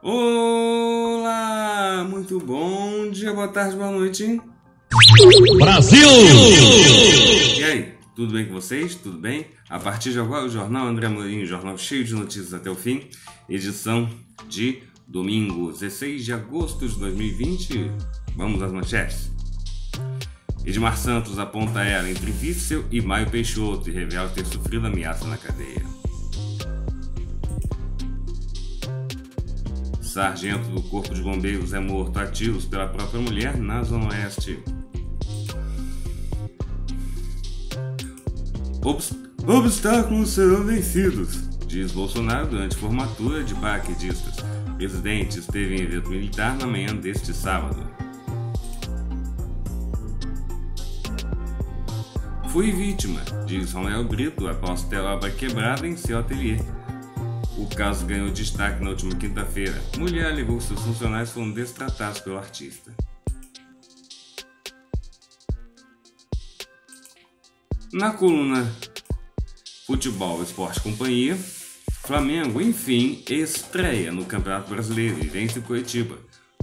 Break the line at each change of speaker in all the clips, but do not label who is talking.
Olá, muito bom dia, boa tarde, boa noite. Brasil! E aí, tudo bem com vocês? Tudo bem? A partir de agora, o Jornal André Mourinho, jornal cheio de notícias até o fim, edição de domingo, 16 de agosto de 2020. Vamos às manchetes. Edmar Santos aponta ela entre Vício e Maio Peixoto e revela ter sofrido ameaça na cadeia. Sargento do Corpo de Bombeiros é morto a tiros pela própria mulher na Zona Oeste. Obst Obstáculos serão vencidos, diz Bolsonaro durante formatura de paraquedistas. Presidente esteve em evento militar na manhã deste sábado. Fui vítima, diz Samuel Brito após ter obra quebrada em seu ateliê. O caso ganhou destaque na última quinta-feira. Mulher alegou que seus funcionários foram destratados pelo artista. Na coluna Futebol Esporte Companhia, Flamengo, enfim, estreia no Campeonato Brasileiro e vence o Curitiba.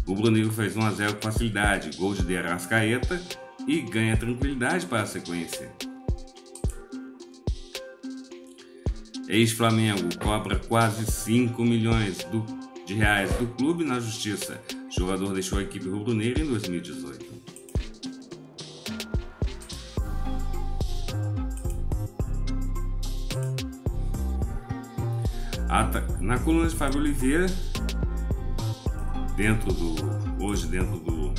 O Bruninho fez 1 a 0 com facilidade, gol de Caeta e ganha tranquilidade para a sequência. Ex-Flamengo cobra quase 5 milhões do, de reais do clube na justiça. O jogador deixou a equipe rubro-negra em 2018. Na coluna de Fábio Oliveira, dentro do hoje dentro do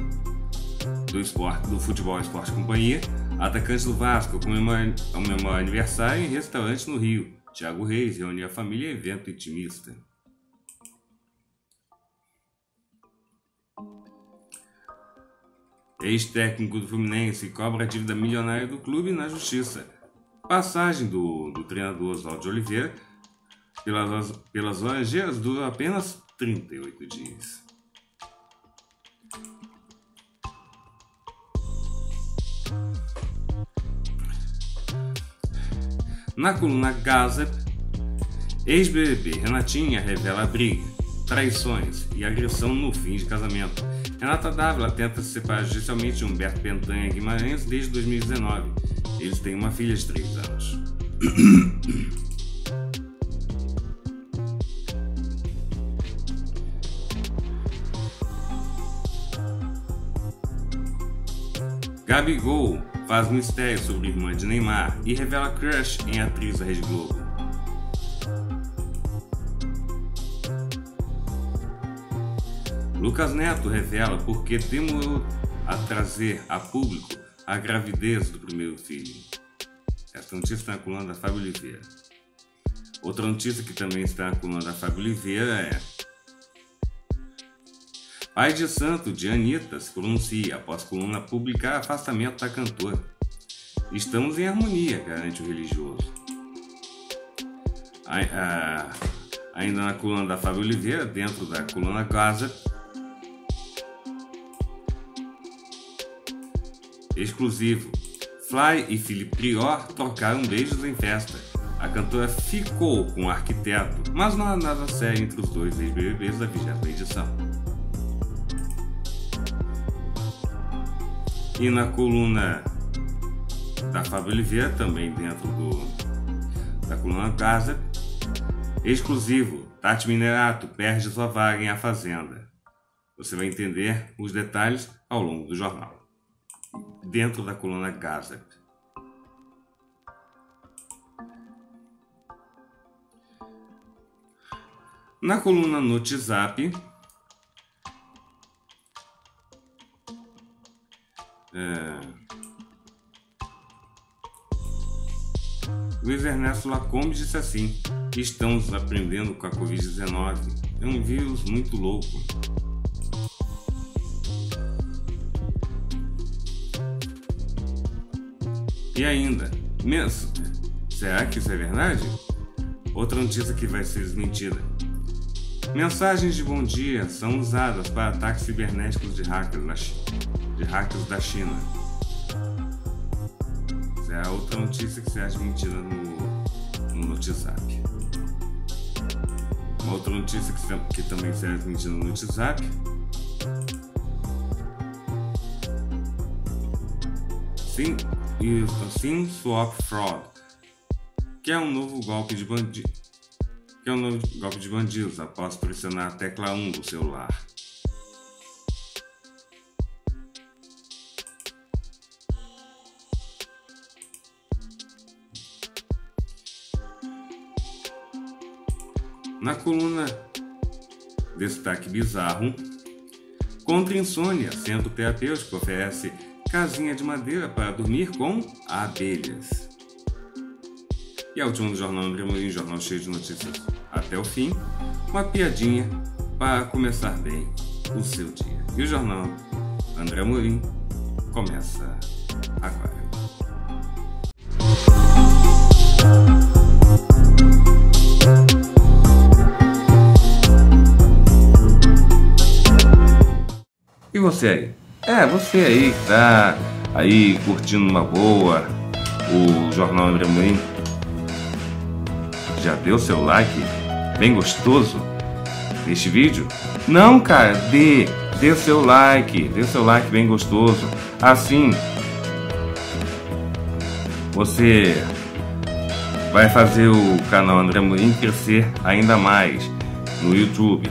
do, esporte, do Futebol Esporte Companhia, atacante do Vasco, comemora aniversário em restaurante no Rio. Thiago Reis reúne a família em evento intimista. Ex-técnico do Fluminense cobra a dívida milionária do clube na justiça. Passagem do, do treinador Oswaldo de Oliveira pelas, pelas ONGs dura apenas 38 dias. Na coluna Gazep, ex-BBB Renatinha revela briga, traições e agressão no fim de casamento. Renata Dávila tenta se separar judicialmente de Humberto Pentanha Guimarães desde 2019. Eles têm uma filha de 3 anos. Gabigol faz mistério sobre irmã de Neymar e revela crush em atriz da Rede Globo. Lucas Neto revela porque demorou a trazer a público a gravidez do primeiro filho. Esta notícia está na a Fábio Oliveira. Outra notícia que também está na a Fábio Oliveira é Pai de santo de Anitta se pronuncia após coluna publicar afastamento da cantora. Estamos em harmonia, garante o religioso. a, ainda na coluna da Fábio Oliveira, dentro da coluna Gaza, exclusivo. Fly e Philip Prior trocaram beijos em festa. A cantora ficou com o arquiteto, mas não há nada sério entre os dois ex-BBBs da 20 edição. E na coluna da Fábio Oliveira, também dentro do, da coluna Gaza, exclusivo, Tati Minerato perde sua vaga em A Fazenda. Você vai entender os detalhes ao longo do jornal. Dentro da coluna Gaza. Na coluna Notizap, Luiz é, Ernesto Lacombe disse assim: Estamos aprendendo com a Covid-19. É um vírus muito louco. E ainda, imenso. Será que isso é verdade? Outra notícia que vai ser desmentida. Mensagens de bom dia são usadas para ataques cibernéticos de hackers na China de hackers da China. Essa é a outra notícia que você acha mentira no, no WhatsApp. Uma outra notícia que, que também você acha mentira no WhatsApp Sim, isso, assim Swap Fraud, que é um novo golpe de bandido, Que é um novo golpe de bandidos após pressionar a tecla 1 do celular. Na coluna Destaque Bizarro, contra insônia, centro terapêutico oferece casinha de madeira para dormir com abelhas. E ao é último do Jornal André Mourinho, jornal cheio de notícias até o fim, uma piadinha para começar bem o seu dia. E o Jornal André Mourinho começa agora. você aí? É, você aí que tá aí curtindo uma boa o Jornal Moim. Já deu seu like? Bem gostoso? Neste vídeo? Não, cara, dê, dê seu like, dê seu like bem gostoso. Assim, você vai fazer o canal André Moim crescer ainda mais no YouTube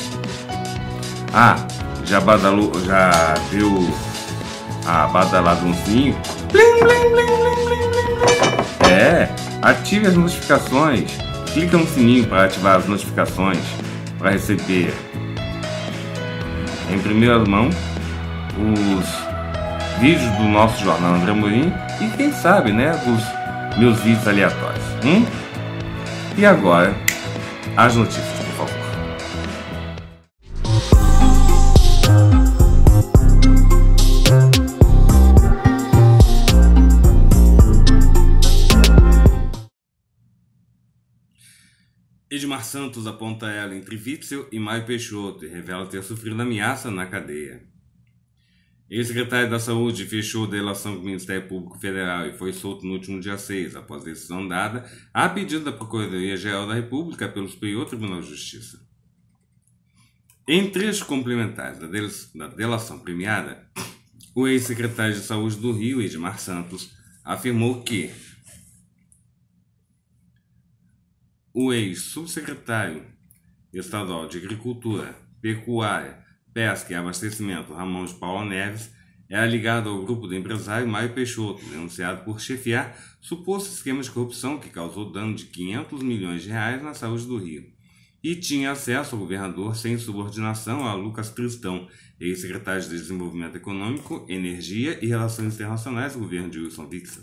Ah, já badalou, já viu a badaladãozinho? Blim, blim, blim, é, ative as notificações. Clica no sininho para ativar as notificações para receber em primeira mão os vídeos do nosso jornal André Morim e quem sabe, né, os meus vídeos aleatórios. Hum? E agora, as notícias. Santos aponta ela entre Witzel e Maio Peixoto e revela ter sofrido ameaça na cadeia. Ex-secretário da Saúde fechou delação do Ministério Público Federal e foi solto no último dia 6, após decisão dada a pedido da Procuradoria-Geral da República pelo Superior Tribunal de Justiça. Em trechos complementares da delação premiada, o ex-secretário de Saúde do Rio, Edmar Santos, afirmou que o ex-subsecretário estadual de Agricultura, Pecuária, Pesca e Abastecimento, Ramon de Paula Neves, era é ligado ao grupo do empresário Mário Peixoto, denunciado por chefiar suposto esquema de corrupção que causou dano de 500 milhões de reais na saúde do Rio. E tinha acesso ao governador sem subordinação a Lucas Tristão, ex-secretário de Desenvolvimento Econômico, Energia e Relações Internacionais do governo de Wilson Dixon.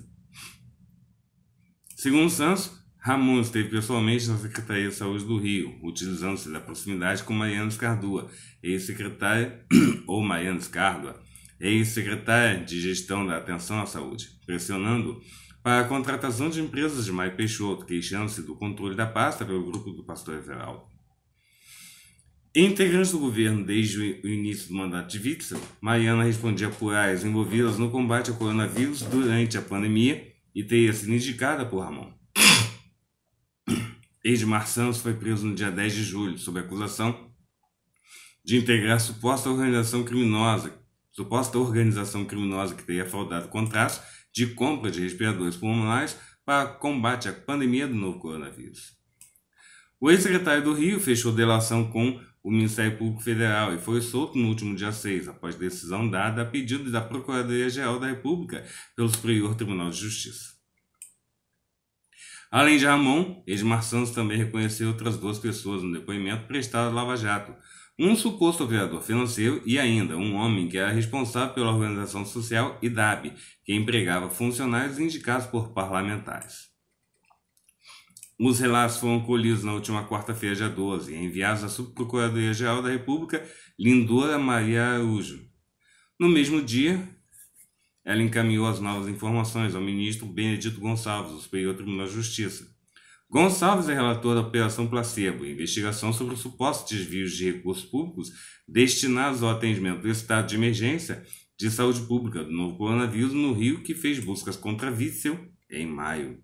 Segundo Santos, Ramon esteve pessoalmente na Secretaria de Saúde do Rio, utilizando-se da proximidade com Mariana Escardua, ex-secretária ou Mariana Escardua, ex-secretária de Gestão da Atenção à Saúde, pressionando para a contratação de empresas de Maio Peixoto, queixando-se do controle da pasta pelo grupo do pastor Everaldo. Integrante do governo desde o início do mandato de Witzel, Mariana respondia por áreas envolvidas no combate ao coronavírus durante a pandemia e teria sido indicada por Ramon. Edmar Santos foi preso no dia 10 de julho, sob acusação de integrar suposta organização criminosa, suposta organização criminosa que teria fraudado contratos de compra de respiradores pulmonares para combate à pandemia do novo coronavírus. O ex-secretário do Rio fechou delação com o Ministério Público Federal e foi solto no último dia 6, após decisão dada a pedido da Procuradoria-Geral da República pelo Superior Tribunal de Justiça. Além de Ramon, Edmar Santos também reconheceu outras duas pessoas no depoimento prestado à Lava Jato. Um suposto operador financeiro e ainda um homem que era responsável pela organização social IDAB, que empregava funcionários indicados por parlamentares. Os relatos foram colhidos na última quarta-feira, dia 12, e enviados à Subprocuradoria-Geral da República, Lindora Maria Araújo. No mesmo dia, ela encaminhou as novas informações ao ministro Benedito Gonçalves, do Superior Tribunal de Justiça. Gonçalves é relator da Operação Placebo, investigação sobre supostos desvios de recursos públicos destinados ao atendimento do estado de emergência de saúde pública do novo coronavírus no Rio, que fez buscas contra Vícel em maio.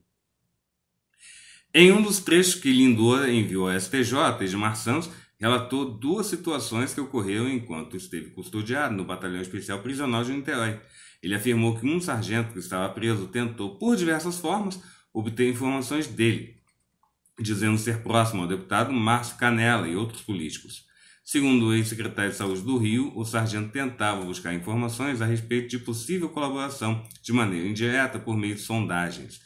Em um dos trechos que Lindor enviou ao STJ, Edmar Santos relatou duas situações que ocorreram enquanto esteve custodiado no Batalhão Especial Prisional de Niterói. Ele afirmou que um sargento que estava preso tentou, por diversas formas, obter informações dele, dizendo ser próximo ao deputado Márcio Canella e outros políticos. Segundo o ex-secretário de Saúde do Rio, o sargento tentava buscar informações a respeito de possível colaboração de maneira indireta por meio de sondagens.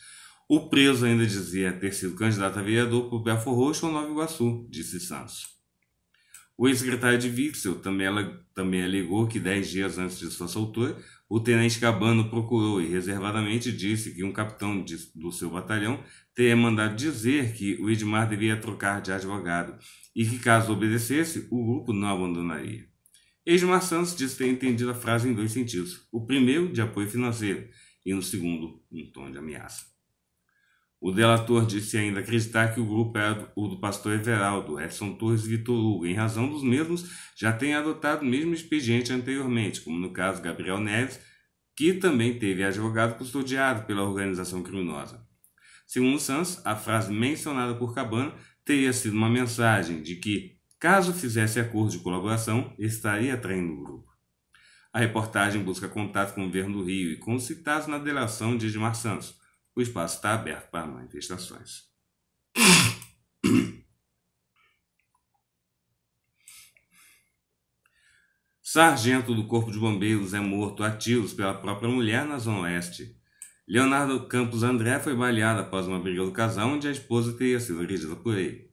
O preso ainda dizia ter sido candidato a vereador por Belfor Roxo ou Nova Iguaçu, disse Santos. O ex-secretário de Witzel também, também alegou que, dez dias antes de sua soltura, o tenente Cabano procurou e reservadamente disse que um capitão de, do seu batalhão teria mandado dizer que o Edmar devia trocar de advogado e que, caso obedecesse, o grupo não abandonaria. Edmar Santos disse ter entendido a frase em dois sentidos: o primeiro, de apoio financeiro, e no segundo, um tom de ameaça. O delator disse ainda acreditar que o grupo era o do pastor Everaldo, Edson Torres e Vitor Hugo, em razão dos mesmos já terem adotado o mesmo expediente anteriormente, como no caso Gabriel Neves, que também teve advogado custodiado pela organização criminosa. Segundo Sanz, a frase mencionada por Cabana teria sido uma mensagem de que, caso fizesse acordo de colaboração, estaria traindo o grupo. A reportagem busca contato com o governo do Rio e com os citados na delação de Edmar Santos, o espaço está aberto para manifestações. Sargento do Corpo de Bombeiros é morto a tiros pela própria mulher na Zona Oeste. Leonardo Campos André foi baleado após uma briga do casal onde a esposa teria sido agredida por ele.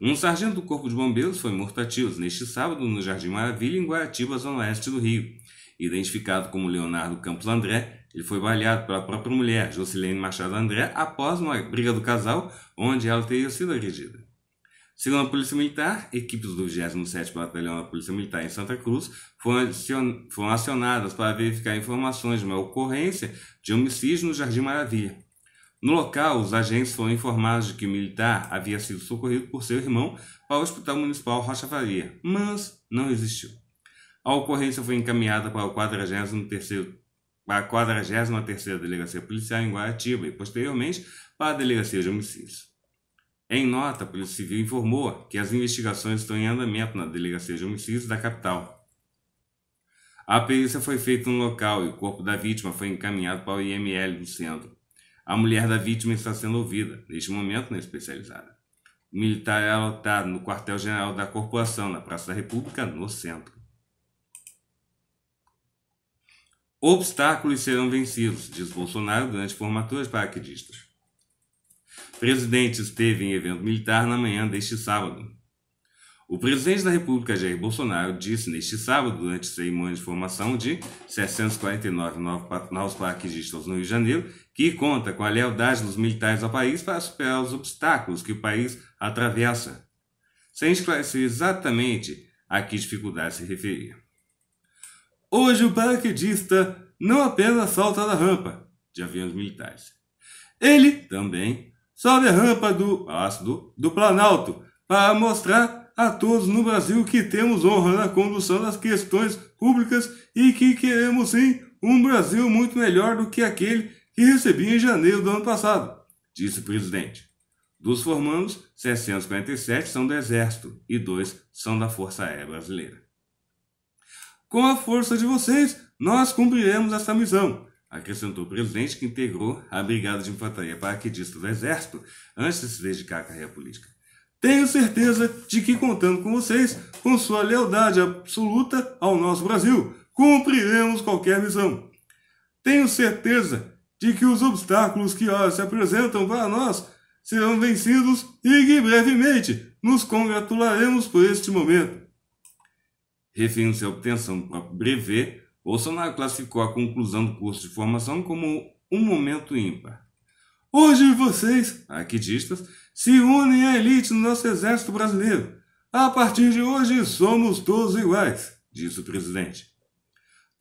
Um sargento do Corpo de Bombeiros foi morto a tiros neste sábado no Jardim Maravilha, em Guaratiba, Zona Oeste do Rio. Identificado como Leonardo Campos André, ele foi baleado pela própria mulher, Jocilene Machado André, após uma briga do casal, onde ela teria sido agredida. Segundo a Polícia Militar, equipes do 27º Batalhão da Polícia Militar em Santa Cruz foram acionadas para verificar informações de uma ocorrência de homicídio no Jardim Maravilha. No local, os agentes foram informados de que o militar havia sido socorrido por seu irmão para o Hospital Municipal Rocha Faria, mas não resistiu. A ocorrência foi encaminhada para o 43º a 43 Delegacia Policial em Guaratiba e, posteriormente, para a Delegacia de Homicídios. Em nota, a Polícia Civil informou que as investigações estão em andamento na Delegacia de Homicídios da capital. A perícia foi feita no local e o corpo da vítima foi encaminhado para o IML no centro. A mulher da vítima está sendo ouvida, neste momento na especializada. O militar é alotado no quartel-general da corporação, na Praça da República, no centro. Obstáculos serão vencidos, diz Bolsonaro durante formaturas paraquedistas. presidente esteve em evento militar na manhã deste sábado. O presidente da República, Jair Bolsonaro, disse neste sábado, durante cerimônia de formação de 749 novos paraquedistas no Rio de Janeiro, que conta com a lealdade dos militares ao país para superar os obstáculos que o país atravessa, sem esclarecer exatamente a que dificuldade se referia. Hoje o paraquedista não apenas salta da rampa de aviões militares, ele também sobe a rampa do ácido do Planalto para mostrar a todos no Brasil que temos honra na condução das questões públicas e que queremos sim um Brasil muito melhor do que aquele que recebi em janeiro do ano passado, disse o presidente. Dos formandos, 647 são do Exército e dois são da Força Aérea Brasileira. Com a força de vocês, nós cumpriremos essa missão, acrescentou o presidente que integrou a Brigada de Infantaria Paraquedista do Exército antes de se dedicar à carreira política. Tenho certeza de que, contando com vocês, com sua lealdade absoluta ao nosso Brasil, cumpriremos qualquer missão. Tenho certeza de que os obstáculos que ora se apresentam para nós serão vencidos e que brevemente nos congratularemos por este momento. Referindo-se à obtenção do próprio brevet, Bolsonaro classificou a conclusão do curso de formação como um momento ímpar. Hoje vocês, arquidistas, se unem à elite do nosso exército brasileiro. A partir de hoje somos todos iguais, disse o presidente.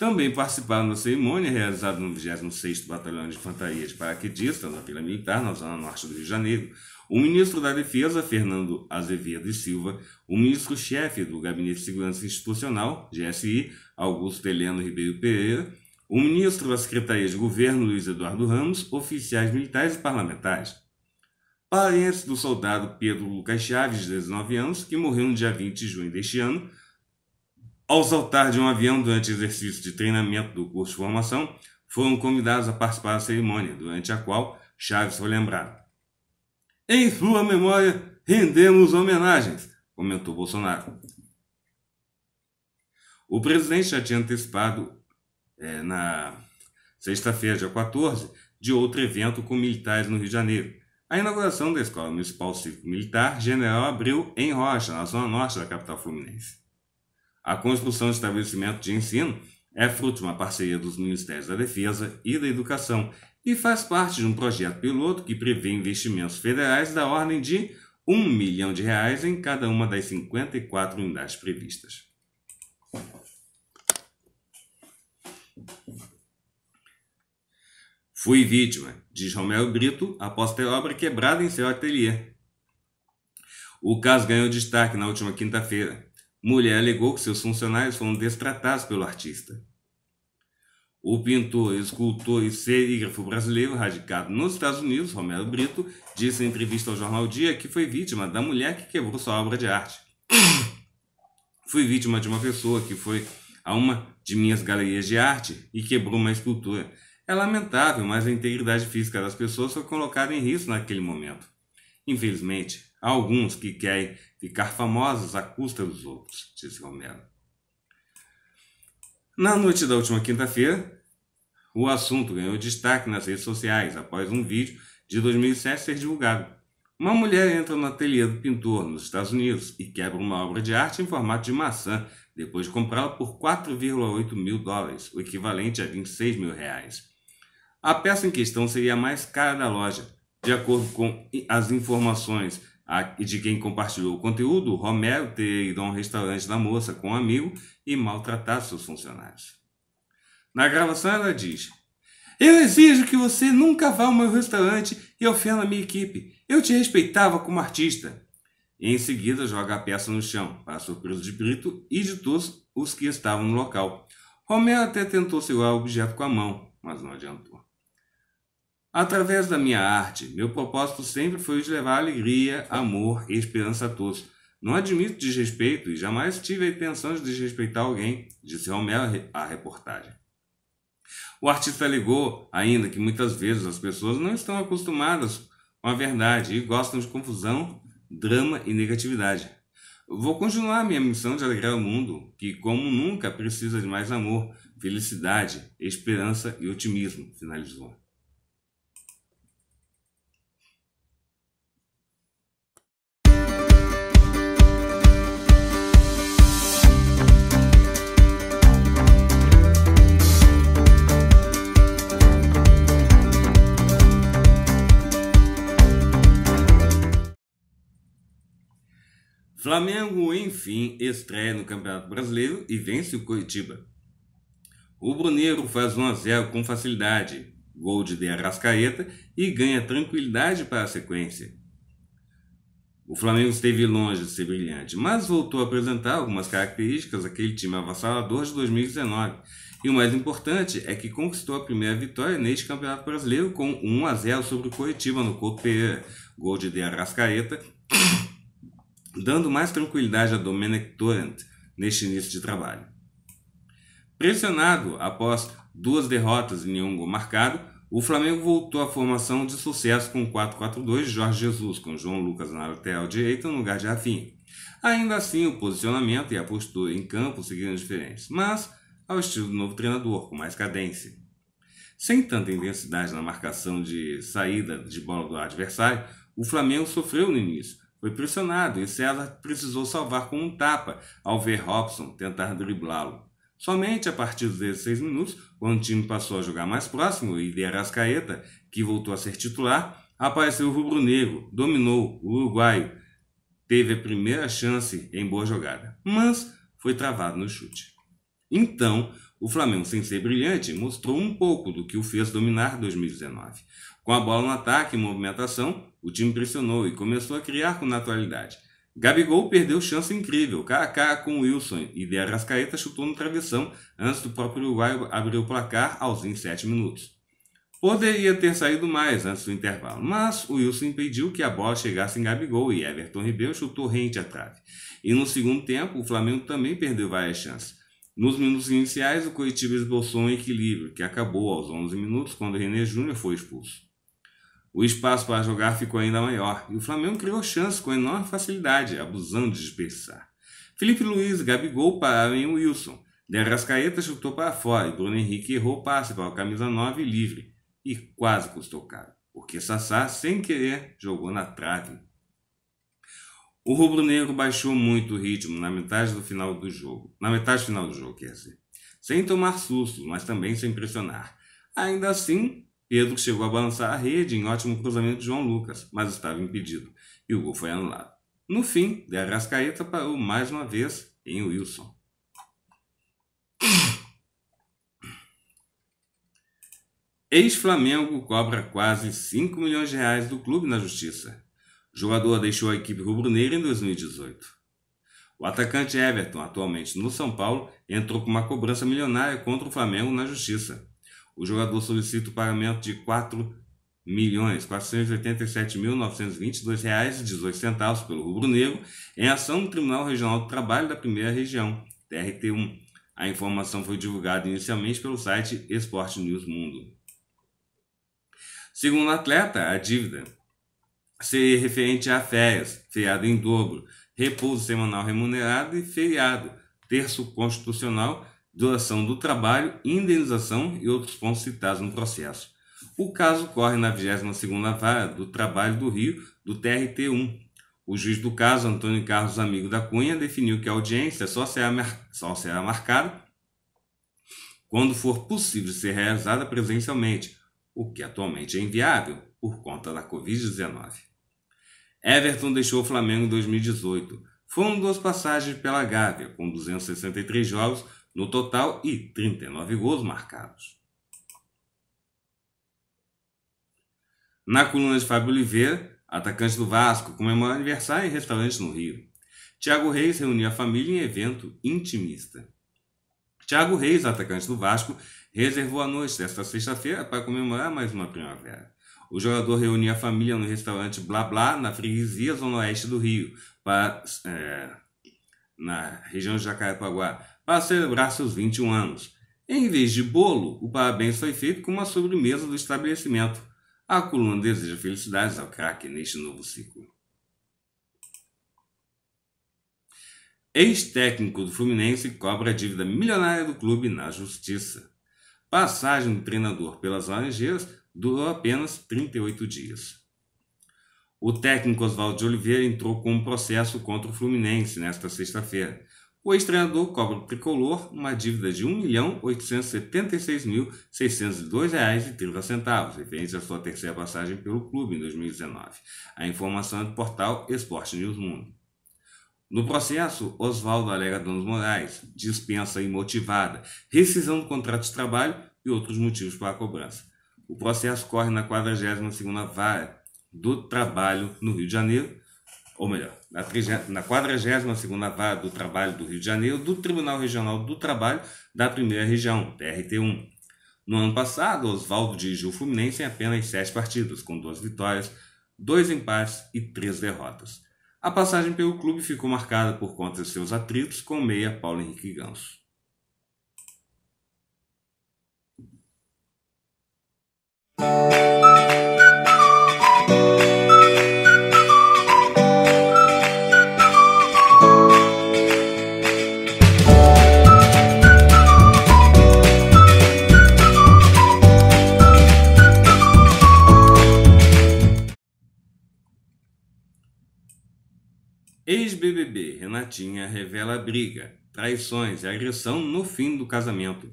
Também participaram da cerimônia realizada no 26º Batalhão de Infantaria de Paraquedistas, na Vila Militar, na Zona Norte do Rio de Janeiro, o ministro da Defesa, Fernando Azevedo e Silva, o ministro-chefe do Gabinete de Segurança Institucional, GSI, Augusto Heleno Ribeiro Pereira, o ministro da Secretaria de Governo, Luiz Eduardo Ramos, oficiais militares e parlamentares. Parentes do soldado Pedro Lucas Chaves, de 19 anos, que morreu no dia 20 de junho deste ano, ao saltar de um avião durante exercício de treinamento do curso de formação, foram convidados a participar da cerimônia, durante a qual Chaves foi lembrado. Em sua memória, rendemos homenagens, comentou Bolsonaro. O presidente já tinha antecipado, é, na sexta-feira, dia 14, de outro evento com militares no Rio de Janeiro, a inauguração da Escola Municipal Cívico Militar General Abril, em Rocha, na zona norte da capital fluminense. A construção do estabelecimento de ensino é fruto de uma parceria dos Ministérios da Defesa e da Educação e faz parte de um projeto piloto que prevê investimentos federais da ordem de 1 milhão de reais em cada uma das 54 unidades previstas. Fui vítima, diz Romero Brito, após ter obra quebrada em seu ateliê. O caso ganhou destaque na última quinta-feira, Mulher alegou que seus funcionários foram destratados pelo artista. O pintor, escultor e serígrafo brasileiro radicado nos Estados Unidos, Romero Brito, disse em entrevista ao jornal Dia que foi vítima da mulher que quebrou sua obra de arte. Fui vítima de uma pessoa que foi a uma de minhas galerias de arte e quebrou uma escultura. É lamentável, mas a integridade física das pessoas foi colocada em risco naquele momento. Infelizmente, Há alguns que querem ficar famosos à custa dos outros, disse Romero. Na noite da última quinta-feira, o assunto ganhou destaque nas redes sociais após um vídeo de 2007 ser divulgado. Uma mulher entra no ateliê do pintor nos Estados Unidos e quebra uma obra de arte em formato de maçã, depois de comprá-la por 4,8 mil dólares, o equivalente a 26 mil reais. A peça em questão seria a mais cara da loja, de acordo com as informações de quem compartilhou o conteúdo, Romero ter ido a um restaurante da moça com um amigo e maltratar seus funcionários. Na gravação ela diz: Eu exijo que você nunca vá ao meu restaurante e ofenda a minha equipe. Eu te respeitava como artista. E em seguida joga a peça no chão, para surpresa de Brito e de todos os que estavam no local. Romero até tentou segurar o objeto com a mão, mas não adiantou. Através da minha arte, meu propósito sempre foi o de levar alegria, amor e esperança a todos. Não admito desrespeito e jamais tive a intenção de desrespeitar alguém, disse Romero à reportagem. O artista alegou ainda que muitas vezes as pessoas não estão acostumadas com a verdade e gostam de confusão, drama e negatividade. Vou continuar minha missão de alegrar o mundo, que, como nunca, precisa de mais amor, felicidade, esperança e otimismo, finalizou. Flamengo, enfim, estreia no Campeonato Brasileiro e vence o Coritiba. O bruneiro faz 1 a 0 com facilidade, gol de De Arrascaeta e ganha tranquilidade para a sequência. O Flamengo esteve longe de ser brilhante, mas voltou a apresentar algumas características daquele time avassalador de 2019. E o mais importante é que conquistou a primeira vitória neste Campeonato Brasileiro com 1 a 0 sobre o Coritiba no Couto Pereira, gol de De Arrascaeta dando mais tranquilidade a Domenic Durant neste início de trabalho. Pressionado após duas derrotas e nenhum gol marcado, o Flamengo voltou à formação de sucesso com 4-4-2 de Jorge Jesus, com João Lucas na lateral direita no lugar de Rafinha. Ainda assim, o posicionamento e a postura em campo seguiram diferentes, mas ao estilo do novo treinador, com mais cadência. Sem tanta intensidade na marcação de saída de bola do adversário, o Flamengo sofreu no início, foi pressionado e César precisou salvar com um tapa ao ver Robson tentar driblá-lo. Somente a partir dos 16 minutos, quando o time passou a jogar mais próximo e de que voltou a ser titular, apareceu o rubro-negro, dominou o uruguaio, teve a primeira chance em boa jogada, mas foi travado no chute. Então, o Flamengo, sem ser brilhante, mostrou um pouco do que o fez dominar 2019. Com a bola no ataque e movimentação, o time pressionou e começou a criar com naturalidade. Gabigol perdeu chance incrível, KK com Wilson, e de Arrascaeta chutou no travessão antes do próprio uruguaio abrir o placar aos 27 minutos. Poderia ter saído mais antes do intervalo, mas o Wilson impediu que a bola chegasse em Gabigol e Everton Ribeiro chutou rente à trave. E no segundo tempo, o Flamengo também perdeu várias chances. Nos minutos iniciais, o Curitiba esboçou um equilíbrio, que acabou aos 11 minutos quando René Júnior foi expulso o espaço para jogar ficou ainda maior e o Flamengo criou chances com enorme facilidade, abusando de dispersar. Felipe Luiz e Gabigol pararam em Wilson. Derrascaeta chutou para fora e Bruno Henrique errou o passe para a camisa 9 livre e quase custou caro, porque Sassá, sem querer, jogou na trave. O rubro-negro baixou muito o ritmo na metade do final do jogo, na metade final do jogo, quer dizer, sem tomar sustos, mas também sem pressionar. Ainda assim, Pedro chegou a balançar a rede em ótimo cruzamento de João Lucas, mas estava impedido e o gol foi anulado. No fim, de Arrascaeta parou mais uma vez em Wilson. Ex-Flamengo cobra quase 5 milhões de reais do clube na justiça. O jogador deixou a equipe rubro-negra em 2018. O atacante Everton, atualmente no São Paulo, entrou com uma cobrança milionária contra o Flamengo na justiça o jogador solicita o pagamento de milhões R$ reais e centavos pelo Rubro Negro em ação do Tribunal Regional do Trabalho da Primeira Região, TRT1. A informação foi divulgada inicialmente pelo site Esporte News Mundo. Segundo o atleta, a dívida seria referente a férias, feriado em dobro, repouso semanal remunerado e feriado, terço constitucional duração do trabalho, indenização e outros pontos citados no processo. O caso corre na 22ª Vara do Trabalho do Rio, do TRT1. O juiz do caso, Antônio Carlos Amigo da Cunha, definiu que a audiência só será, só será marcada quando for possível ser realizada presencialmente, o que atualmente é inviável por conta da Covid-19. Everton deixou o Flamengo em 2018. Foram duas passagens pela Gávea, com 263 jogos, no total e 39 gols marcados. Na coluna de Fábio Oliveira, atacante do Vasco, comemora aniversário em restaurante no Rio. Tiago Reis reuniu a família em evento intimista. Tiago Reis, atacante do Vasco, reservou a noite desta sexta-feira para comemorar mais uma primavera. O jogador reuniu a família no restaurante Blá Blá, na freguesia Zona Oeste do Rio, para, é, eh, na região de Jacarepaguá, para celebrar seus 21 anos. Em vez de bolo, o parabéns foi feito com uma sobremesa do estabelecimento. A coluna deseja felicidades ao craque neste novo ciclo. Ex-técnico do Fluminense cobra a dívida milionária do clube na justiça. Passagem do treinador pelas Laranjeiras durou apenas 38 dias. O técnico Oswaldo de Oliveira entrou com um processo contra o Fluminense nesta sexta-feira, o ex-treinador cobra do tricolor uma dívida de R$ 1.876.602,30, referente à sua terceira passagem pelo clube em 2019. A informação é do portal Esporte News Mundo. No processo, Oswaldo alega danos morais, dispensa imotivada, rescisão do contrato de trabalho e outros motivos para a cobrança. O processo corre na 42ª Vara do Trabalho no Rio de Janeiro ou melhor, na, na 42ª Vara do Trabalho do Rio de Janeiro, do Tribunal Regional do Trabalho da Primeira Região, TRT1. No ano passado, Oswaldo dirigiu o Fluminense em apenas sete partidas, com duas vitórias, dois empates e três derrotas. A passagem pelo clube ficou marcada por conta de seus atritos com o meia Paulo Henrique Ganso. Martinha revela briga, traições e agressão no fim do casamento.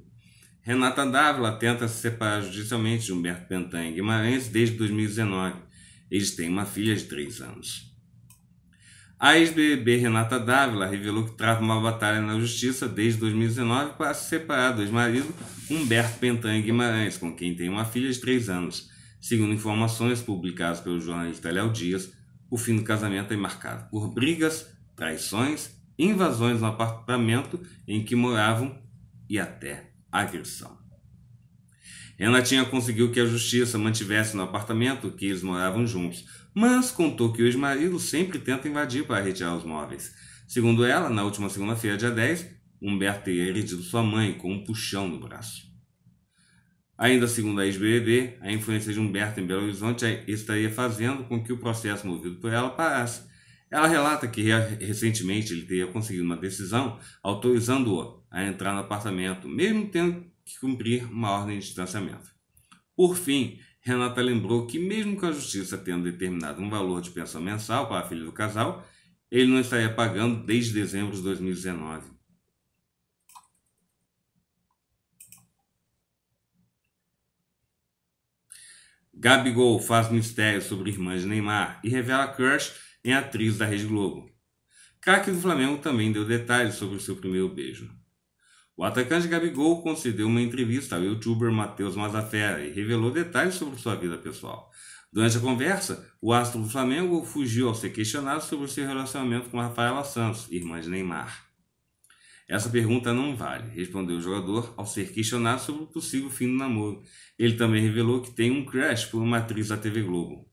Renata Dávila tenta se separar judicialmente de Humberto Pentanha Guimarães desde 2019. Eles têm uma filha de 3 anos. A ex-BBB Renata Dávila revelou que trava uma batalha na justiça desde 2019 para se separar do ex-marido Humberto Pentanha Guimarães, com quem tem uma filha de 3 anos. Segundo informações publicadas pelo jornalista Léo Dias, o fim do casamento é marcado por brigas, traições, invasões no apartamento em que moravam e até agressão. Renatinha conseguiu que a justiça mantivesse no apartamento que eles moravam juntos, mas contou que o ex-marido sempre tenta invadir para retirar os móveis. Segundo ela, na última segunda-feira, dia 10, Humberto teria agredido sua mãe com um puxão no braço. Ainda segundo a ex-BBB, a influência de Humberto em Belo Horizonte estaria fazendo com que o processo movido por ela parasse ela relata que recentemente ele teria conseguido uma decisão autorizando-o a entrar no apartamento, mesmo tendo que cumprir uma ordem de distanciamento. Por fim, Renata lembrou que, mesmo com a justiça tendo determinado um valor de pensão mensal para a filha do casal, ele não estaria pagando desde dezembro de 2019. Gabigol faz mistério sobre irmã de Neymar e revela crush em atriz da Rede Globo. Craque do Flamengo também deu detalhes sobre o seu primeiro beijo. O atacante Gabigol concedeu uma entrevista ao youtuber Matheus Mazafera e revelou detalhes sobre sua vida pessoal. Durante a conversa, o astro do Flamengo fugiu ao ser questionado sobre seu relacionamento com Rafaela Santos, irmã de Neymar. Essa pergunta não vale, respondeu o jogador ao ser questionado sobre o possível fim do namoro. Ele também revelou que tem um crush por uma atriz da TV Globo.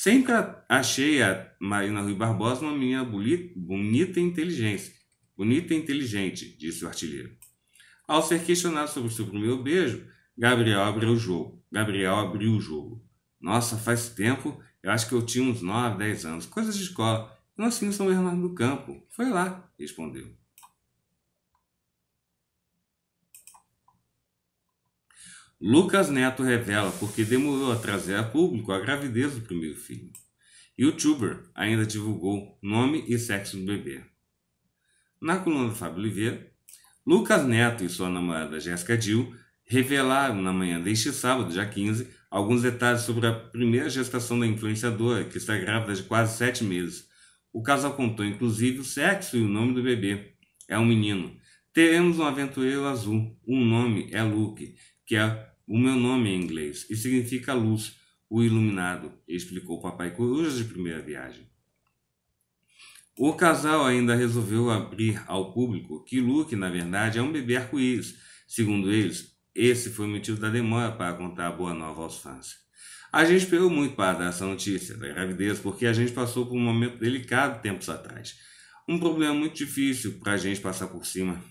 Sempre achei a Marina Rui Barbosa uma menina bonita e inteligente. Bonita e inteligente, disse o artilheiro. Ao ser questionado sobre o seu primeiro beijo, Gabriel abriu o jogo. Gabriel abriu o jogo. Nossa, faz tempo, eu acho que eu tinha uns 9, 10 anos, coisas de escola. Nós sim no São no do Campo. Foi lá, respondeu. Lucas Neto revela porque demorou a trazer a público a gravidez do primeiro filho. Youtuber ainda divulgou nome e sexo do bebê. Na coluna do Fábio Oliveira, Lucas Neto e sua namorada Jéssica Dill revelaram na manhã deste sábado, dia 15, alguns detalhes sobre a primeira gestação da influenciadora, que está grávida de quase sete meses. O casal contou inclusive o sexo e o nome do bebê. É um menino. Teremos um aventureiro azul. O um nome é Luke que é o meu nome em inglês, e significa luz, o iluminado, explicou o papai coruja de primeira viagem. O casal ainda resolveu abrir ao público que Luke, na verdade, é um bebê arco-íris. Segundo eles, esse foi o motivo da demora para contar a boa nova aos fãs. A gente esperou muito para dar essa notícia da gravidez, porque a gente passou por um momento delicado tempos atrás. Um problema muito difícil para a gente passar por cima.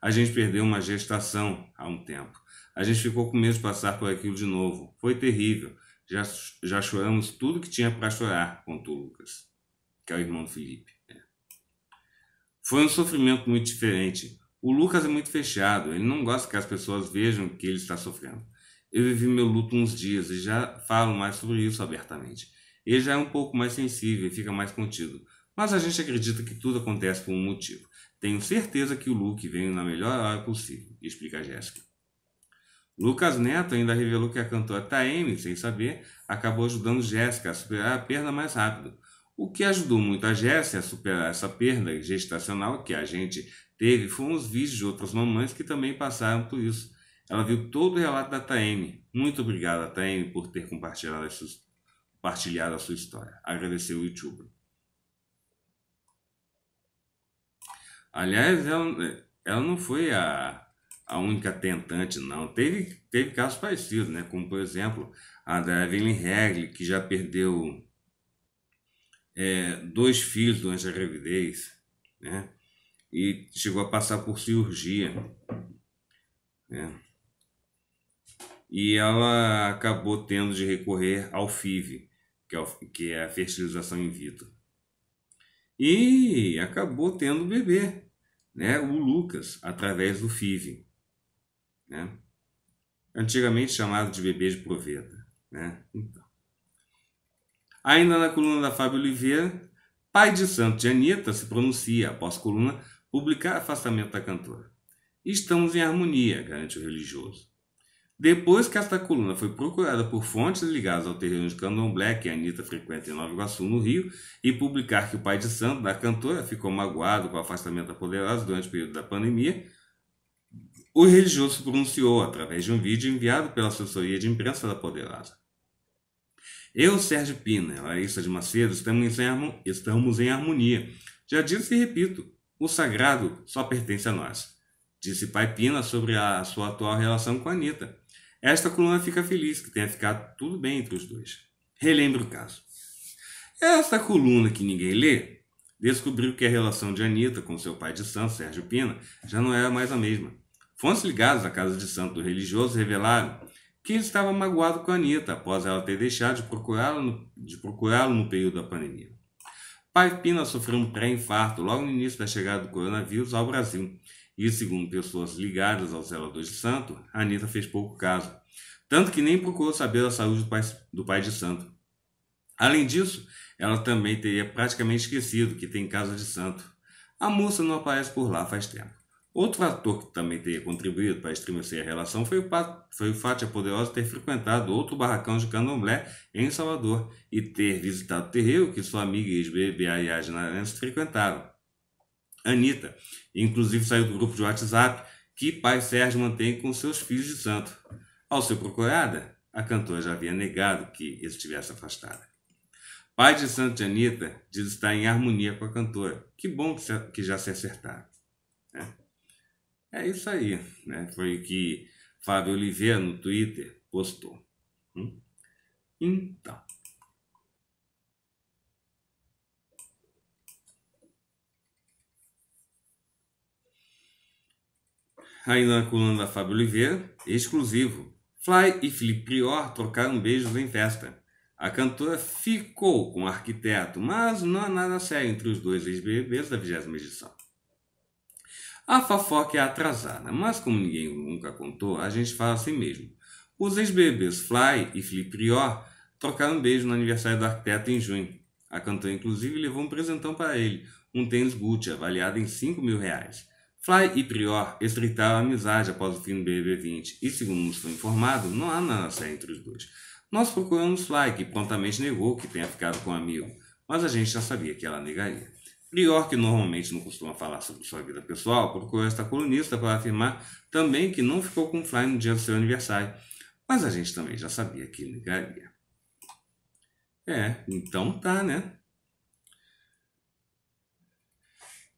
A gente perdeu uma gestação há um tempo. A gente ficou com medo de passar por aquilo de novo. Foi terrível. Já, já choramos tudo que tinha para chorar, contou Lucas, que é o irmão do Felipe. É. Foi um sofrimento muito diferente. O Lucas é muito fechado, ele não gosta que as pessoas vejam que ele está sofrendo. Eu vivi meu luto uns dias e já falo mais sobre isso abertamente. Ele já é um pouco mais sensível e fica mais contido, mas a gente acredita que tudo acontece por um motivo. Tenho certeza que o Luke veio na melhor hora possível, explica Jéssica. Lucas Neto ainda revelou que a cantora Taeme, sem saber, acabou ajudando Jéssica a superar a perda mais rápido. O que ajudou muito a Jéssica a superar essa perda gestacional que a gente teve foram os vídeos de outras mamães que também passaram por isso. Ela viu todo o relato da Taeme. Muito obrigada, Taeme, por ter compartilhado a sua, compartilhado a sua história. Agradeceu o YouTube. Aliás, ela, ela não foi a a única tentante, não. Teve, teve casos parecidos, né? como por exemplo a da Evelyn Regli, que já perdeu é, dois filhos durante a gravidez né? e chegou a passar por cirurgia. Né? E ela acabou tendo de recorrer ao FIV, que é, o, que é a fertilização in vitro. E acabou tendo o bebê, né? o Lucas, através do FIV né? antigamente chamado de bebê de proveta. Né? Então. Ainda na coluna da Fábio Oliveira, pai de santo de Anitta se pronuncia, após coluna, publicar afastamento da cantora. Estamos em harmonia, garante o religioso. Depois que esta coluna foi procurada por fontes ligadas ao terreno de candomblé que Anitta frequenta em Nova Iguaçu, no Rio, e publicar que o pai de santo da cantora ficou magoado com o afastamento da poderosa durante o período da pandemia, o religioso se pronunciou através de um vídeo enviado pela assessoria de imprensa da poderosa. Eu, Sérgio Pina e Larissa de Macedo estamos em, estamos em harmonia. Já disse e repito, o sagrado só pertence a nós. Disse Pai Pina sobre a sua atual relação com a Anitta. Esta coluna fica feliz que tenha ficado tudo bem entre os dois. Relembre o caso. Essa coluna que ninguém lê descobriu que a relação de Anitta com seu pai de santo, Sérgio Pina, já não era mais a mesma. Fontes ligadas à Casa de Santo do religioso revelaram que ele estava magoado com a Anitta após ela ter deixado de procurá-lo no, de procurá no período da pandemia. Pai Pina sofreu um pré-infarto logo no início da chegada do coronavírus ao Brasil e, segundo pessoas ligadas aos zeladores de santo, a Anitta fez pouco caso, tanto que nem procurou saber da saúde do pai, do pai de santo. Além disso, ela também teria praticamente esquecido que tem casa de santo. A moça não aparece por lá faz tempo. Outro ator que também teria contribuído para estremecer a relação foi o, foi o fato de a Poderosa ter frequentado outro barracão de candomblé em Salvador e ter visitado o terreiro que sua amiga ex-BBB Ariadne Arantes frequentaram. Anitta, inclusive saiu do grupo de WhatsApp que pai Sérgio mantém com seus filhos de santo. Ao ser procurada, a cantora já havia negado que estivesse afastada. Pai de santo de Anitta diz estar em harmonia com a cantora. Que bom que já se acertaram. É isso aí, né? Foi o que Fábio Oliveira no Twitter postou. Hum? Então. Ainda na coluna da Fábio Oliveira, exclusivo. Fly e Felipe Prior trocaram beijos em festa. A cantora ficou com o arquiteto, mas não há nada sério entre os dois ex-BBBs da 20 edição. A fofoca é atrasada, mas como ninguém nunca contou, a gente fala assim mesmo. Os ex-bebês Fly e Felipe Prior trocaram um beijo no aniversário do arquiteto em junho. A cantora, inclusive, levou um presentão para ele, um tênis Gucci avaliado em 5 mil reais. Fly e Prior estreitaram a amizade após o fim do BB20 e, segundo nos foi informado, não há nada entre os dois. Nós procuramos Fly, que prontamente negou que tenha ficado com o um amigo, mas a gente já sabia que ela negaria que normalmente não costuma falar sobre sua vida pessoal, procurou esta colunista para afirmar também que não ficou com o Fly no dia do seu aniversário, mas a gente também já sabia que ligaria. É, então tá, né?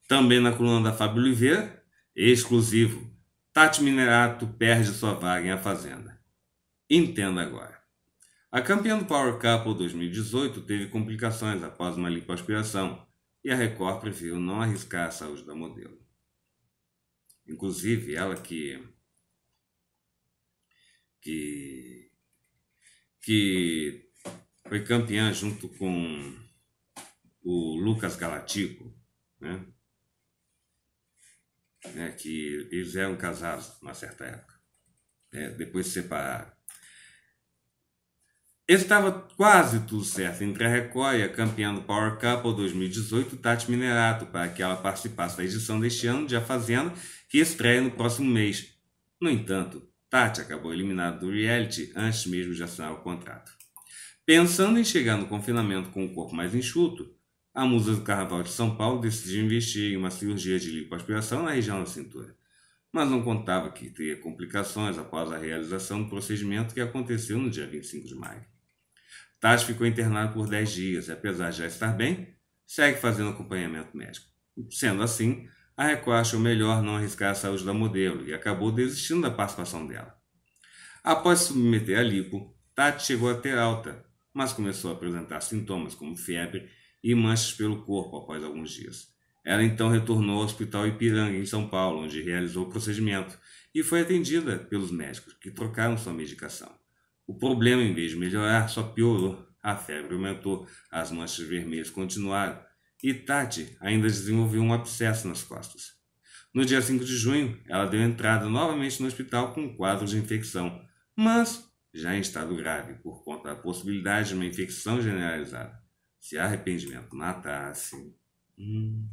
Também na coluna da Fábio Oliveira, exclusivo, Tati Minerato perde sua vaga em A Fazenda. Entenda agora. A campeã do Power Couple 2018 teve complicações após uma lipoaspiração e a Record preferiu não arriscar a saúde da modelo. Inclusive, ela que, que, que foi campeã junto com o Lucas Galatico, né? né que eles eram casados numa certa época. É, depois se separaram. Estava quase tudo certo entre a Record e a campeã do Power Couple 2018, Tati Minerato, para que ela participasse da edição deste ano de A Fazenda, que estreia no próximo mês. No entanto, Tati acabou eliminada do reality antes mesmo de assinar o contrato. Pensando em chegar no confinamento com o um corpo mais enxuto, a musa do Carnaval de São Paulo decidiu investir em uma cirurgia de lipoaspiração na região da cintura, mas não contava que teria complicações após a realização do procedimento que aconteceu no dia 25 de maio. Tati ficou internado por 10 dias e, apesar de já estar bem, segue fazendo acompanhamento médico. Sendo assim, a Record achou melhor não arriscar a saúde da modelo e acabou desistindo da participação dela. Após submeter a lipo, Tati chegou a ter alta, mas começou a apresentar sintomas como febre e manchas pelo corpo após alguns dias. Ela então retornou ao Hospital Ipiranga, em São Paulo, onde realizou o procedimento e foi atendida pelos médicos, que trocaram sua medicação. O problema, em vez de melhorar, só piorou. A febre aumentou, as manchas vermelhas continuaram e Tati ainda desenvolveu um abscesso nas costas. No dia 5 de junho, ela deu entrada novamente no hospital com um quadro de infecção, mas já em estado grave por conta da possibilidade de uma infecção generalizada. Se arrependimento matasse. Hum.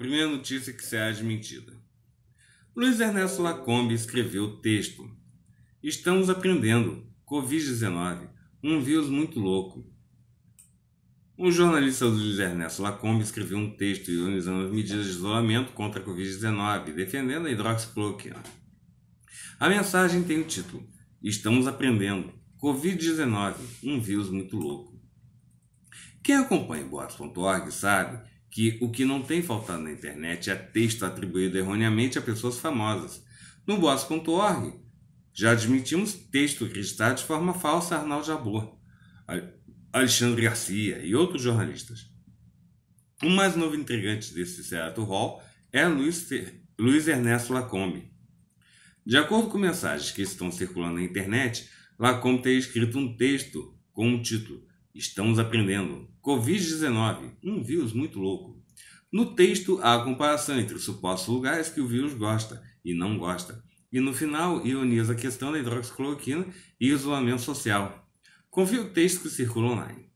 primeira notícia que se será desmentida. Luiz Ernesto Lacombe escreveu o texto. Estamos aprendendo. Covid-19, um vírus muito louco. O jornalista Luiz Ernesto Lacombe escreveu um texto ironizando as medidas de isolamento contra a Covid-19, defendendo a hidroxicloroquina. A mensagem tem o título Estamos aprendendo. Covid-19, um vírus muito louco. Quem acompanha o Boatos.org sabe que o que não tem faltado na internet é texto atribuído erroneamente a pessoas famosas. No boas.org, já admitimos texto acreditado de forma falsa Arnaldo Jabor, Alexandre Garcia e outros jornalistas. O mais novo intrigante desse certo rol é Luiz, Luiz Ernesto Lacombe. De acordo com mensagens que estão circulando na internet, Lacombe tem escrito um texto com o um título Estamos aprendendo. Covid-19, um vírus muito louco. No texto há a comparação entre os supostos lugares que o vírus gosta e não gosta. E no final ironiza a questão da hidroxicloroquina e isolamento social. Confia o texto que circula online.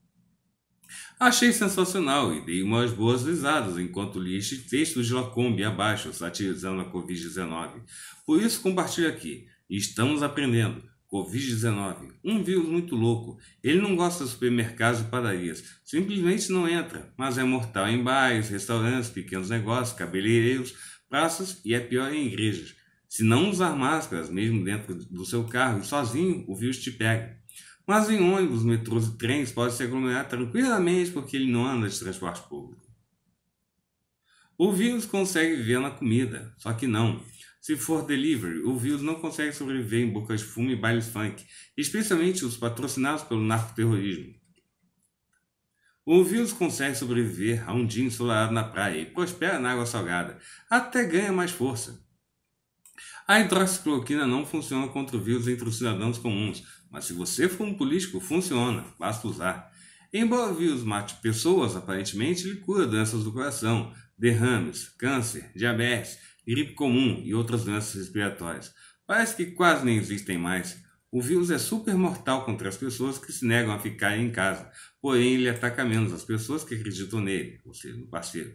Achei sensacional e dei umas boas risadas enquanto li este texto de Lacombe abaixo, satirizando a Covid-19. Por isso compartilho aqui. Estamos aprendendo Covid-19. Um vírus muito louco. Ele não gosta de supermercados e padarias. Simplesmente não entra, mas é mortal em bares, restaurantes, pequenos negócios, cabeleireiros, praças e é pior em igrejas. Se não usar máscaras, mesmo dentro do seu carro e sozinho, o vírus te pega. Mas em ônibus, metrôs e trens pode se aglomerar tranquilamente porque ele não anda de transporte público. O vírus consegue viver na comida, só que não se for delivery, o vírus não consegue sobreviver em bocas de fumo e bailes funk, especialmente os patrocinados pelo narcoterrorismo. O vírus consegue sobreviver a um dia ensolarado na praia e prospera na água salgada, até ganha mais força. A hidroxicloroquina não funciona contra o vírus entre os cidadãos comuns, mas se você for um político, funciona, basta usar. Embora o vírus mate pessoas, aparentemente ele cura doenças do coração, derrames, câncer, diabetes, gripe comum e outras doenças respiratórias. Parece que quase nem existem mais. O vírus é super mortal contra as pessoas que se negam a ficar em casa, porém ele ataca menos as pessoas que acreditam nele, ou seja, no parceiro.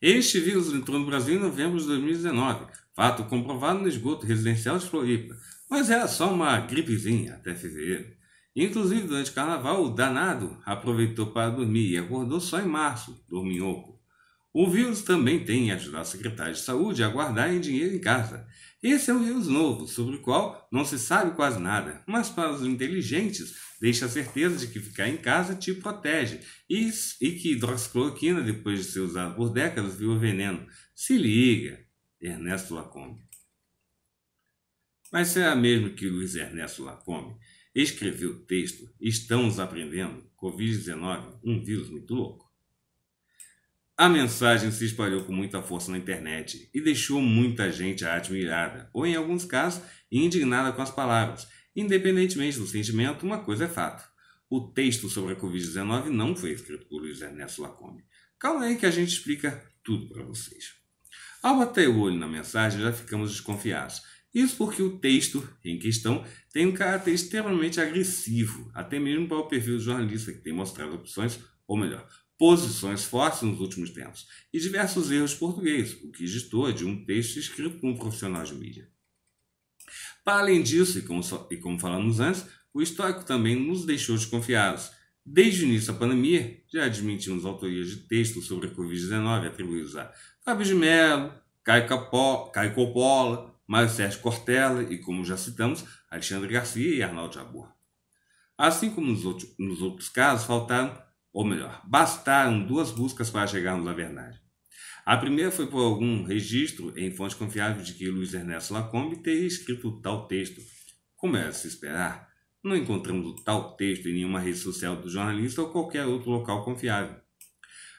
Este vírus entrou no Brasil em novembro de 2019, fato comprovado no esgoto residencial de Floripa, mas era só uma gripezinha até fevereiro. Inclusive, durante o carnaval, o danado aproveitou para dormir e acordou só em março, dorminhoco. O vírus também tem a ajudar o secretário de saúde a guardar em dinheiro em casa. Esse é um vírus novo, sobre o qual não se sabe quase nada, mas para os inteligentes deixa a certeza de que ficar em casa te protege e, e que hidroxicloroquina, depois de ser usada por décadas, viu o veneno. Se liga, Ernesto Lacombe. Mas será mesmo que Luiz Ernesto Lacombe escreveu o texto Estamos Aprendendo Covid-19, um vírus muito louco? A mensagem se espalhou com muita força na internet e deixou muita gente admirada, ou em alguns casos, indignada com as palavras. Independentemente do sentimento, uma coisa é fato. O texto sobre a Covid-19 não foi escrito por Luiz Ernesto Lacombe. Calma aí que a gente explica tudo para vocês. Ao bater o olho na mensagem, já ficamos desconfiados. Isso porque o texto em questão tem um caráter extremamente agressivo, até mesmo para o perfil do jornalista que tem mostrado opções, ou melhor, posições fortes nos últimos tempos e diversos erros portugueses, o que editou de um texto escrito por um profissional de mídia. Para além disso, e como, e como falamos antes, o histórico também nos deixou desconfiados. Desde o início da pandemia, já admitimos autorias de textos sobre a Covid-19 atribuídos a Fábio de Mello, Caio, Capó, Caio Coppola, Mário Sérgio Cortella e, como já citamos, Alexandre Garcia e Arnaldo Jabor. Assim como nos outros, nos outros casos, faltaram ou melhor, bastaram duas buscas para chegarmos à verdade. A primeira foi por algum registro em fonte confiável de que Luiz Ernesto Lacombe teria escrito tal texto. Como era de se esperar, não encontramos tal texto em nenhuma rede social do jornalista ou qualquer outro local confiável.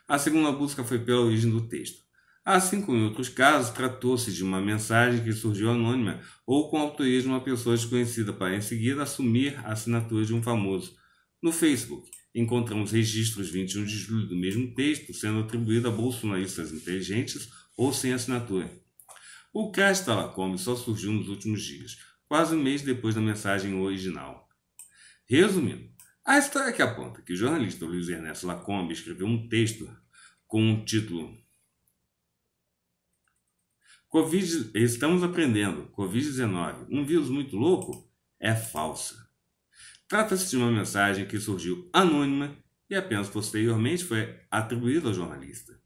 A segunda busca foi pela origem do texto. Assim como em outros casos, tratou-se de uma mensagem que surgiu anônima ou com autoria de uma pessoa desconhecida para em seguida assumir a assinatura de um famoso no Facebook encontramos registros 21 de julho do mesmo texto sendo atribuído a bolsonaristas inteligentes ou sem assinatura. O caso Talacome só surgiu nos últimos dias, quase um mês depois da mensagem original. Resumindo, a história que aponta que o jornalista Luiz Ernesto Lacombe escreveu um texto com o título COVID, estamos aprendendo, Covid-19, um vírus muito louco, é falsa. Trata-se de uma mensagem que surgiu anônima e apenas posteriormente foi atribuída ao jornalista.